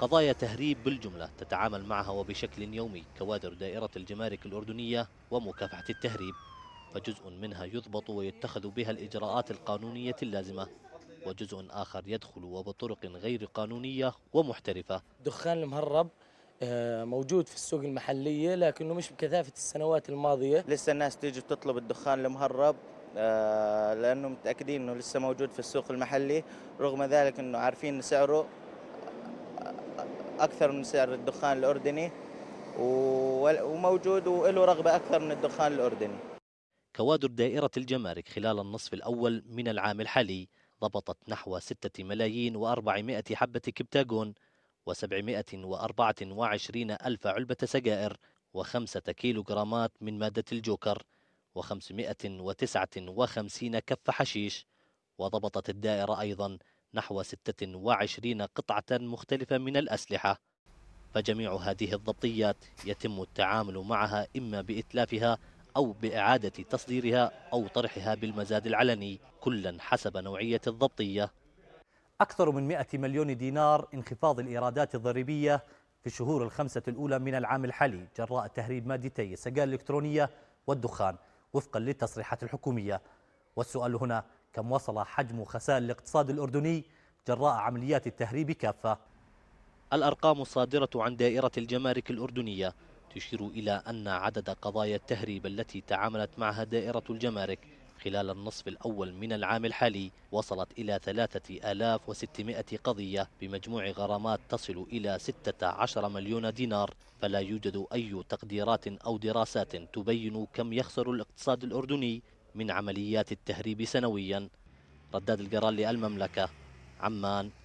قضايا تهريب بالجملة تتعامل معها وبشكل يومي كوادر دائرة الجمارك الأردنية ومكافحة التهريب فجزء منها يضبط ويتخذ بها الإجراءات القانونية اللازمة وجزء آخر يدخل وبطرق غير قانونية ومحترفة دخان المهرب آه، موجود في السوق المحلية لكنه مش بكثافة السنوات الماضية لسه الناس تيجي تطلب الدخان المهرب آه، لأنه متأكدين أنه لسه موجود في السوق المحلي رغم ذلك أنه عارفين سعره أكثر من سعر الدخان الأردني وموجود وله رغبة أكثر من الدخان الأردني كوادر دائرة الجمارك خلال النصف الأول من العام الحالي ضبطت نحو 6 ملايين و400 حبة كبتاجون و724 ألف علبة سجائر و5 كيلوغرامات من مادة الجوكر و559 كف حشيش وضبطت الدائرة أيضا نحو 26 قطعة مختلفة من الأسلحة فجميع هذه الضبطيات يتم التعامل معها إما بإتلافها أو بإعادة تصديرها أو طرحها بالمزاد العلني كلا حسب نوعية الضبطية أكثر من 100 مليون دينار انخفاض الإيرادات الضريبية في الشهور الخمسة الأولى من العام الحالي جراء تهريب مادتي السجائر الإلكترونية والدخان وفقا للتصريحات الحكومية والسؤال هنا كم وصل حجم خسائر الاقتصاد الأردني جراء عمليات التهريب كافة الأرقام الصادرة عن دائرة الجمارك الأردنية تشير إلى أن عدد قضايا التهريب التي تعاملت معها دائرة الجمارك خلال النصف الأول من العام الحالي وصلت إلى 3600 قضية بمجموع غرامات تصل إلى 16 مليون دينار فلا يوجد أي تقديرات أو دراسات تبين كم يخسر الاقتصاد الأردني من عمليات التهريب سنويا رداد القرار للمملكة عمان